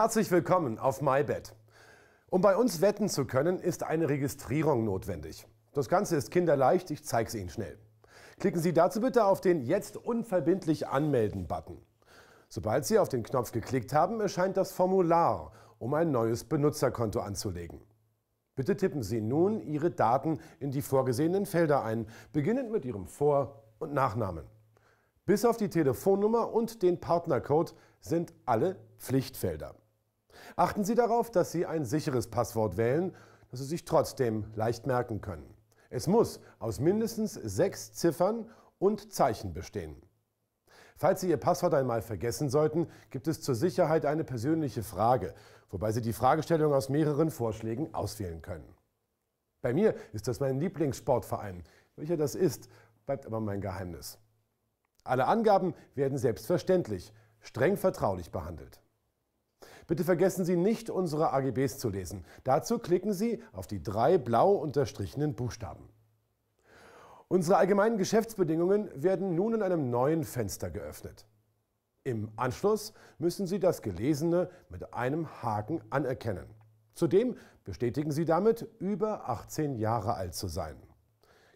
Herzlich willkommen auf MyBet. Um bei uns wetten zu können, ist eine Registrierung notwendig. Das Ganze ist kinderleicht, ich zeige es Ihnen schnell. Klicken Sie dazu bitte auf den Jetzt unverbindlich anmelden-Button. Sobald Sie auf den Knopf geklickt haben, erscheint das Formular, um ein neues Benutzerkonto anzulegen. Bitte tippen Sie nun Ihre Daten in die vorgesehenen Felder ein, beginnend mit Ihrem Vor- und Nachnamen. Bis auf die Telefonnummer und den Partnercode sind alle Pflichtfelder. Achten Sie darauf, dass Sie ein sicheres Passwort wählen, das Sie sich trotzdem leicht merken können. Es muss aus mindestens sechs Ziffern und Zeichen bestehen. Falls Sie Ihr Passwort einmal vergessen sollten, gibt es zur Sicherheit eine persönliche Frage, wobei Sie die Fragestellung aus mehreren Vorschlägen auswählen können. Bei mir ist das mein Lieblingssportverein. Welcher das ist, bleibt aber mein Geheimnis. Alle Angaben werden selbstverständlich streng vertraulich behandelt. Bitte vergessen Sie nicht, unsere AGBs zu lesen. Dazu klicken Sie auf die drei blau unterstrichenen Buchstaben. Unsere allgemeinen Geschäftsbedingungen werden nun in einem neuen Fenster geöffnet. Im Anschluss müssen Sie das Gelesene mit einem Haken anerkennen. Zudem bestätigen Sie damit, über 18 Jahre alt zu sein.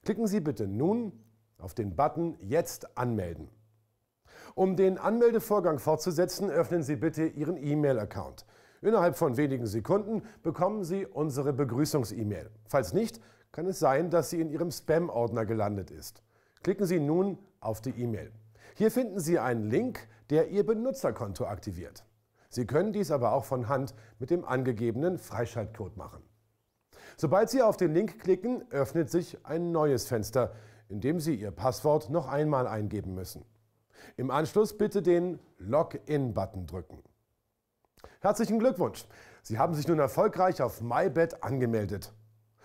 Klicken Sie bitte nun auf den Button Jetzt anmelden. Um den Anmeldevorgang fortzusetzen, öffnen Sie bitte Ihren E-Mail-Account. Innerhalb von wenigen Sekunden bekommen Sie unsere Begrüßungs-E-Mail. Falls nicht, kann es sein, dass sie in Ihrem Spam-Ordner gelandet ist. Klicken Sie nun auf die E-Mail. Hier finden Sie einen Link, der Ihr Benutzerkonto aktiviert. Sie können dies aber auch von Hand mit dem angegebenen Freischaltcode machen. Sobald Sie auf den Link klicken, öffnet sich ein neues Fenster, in dem Sie Ihr Passwort noch einmal eingeben müssen. Im Anschluss bitte den Login-Button drücken. Herzlichen Glückwunsch! Sie haben sich nun erfolgreich auf MyBet angemeldet.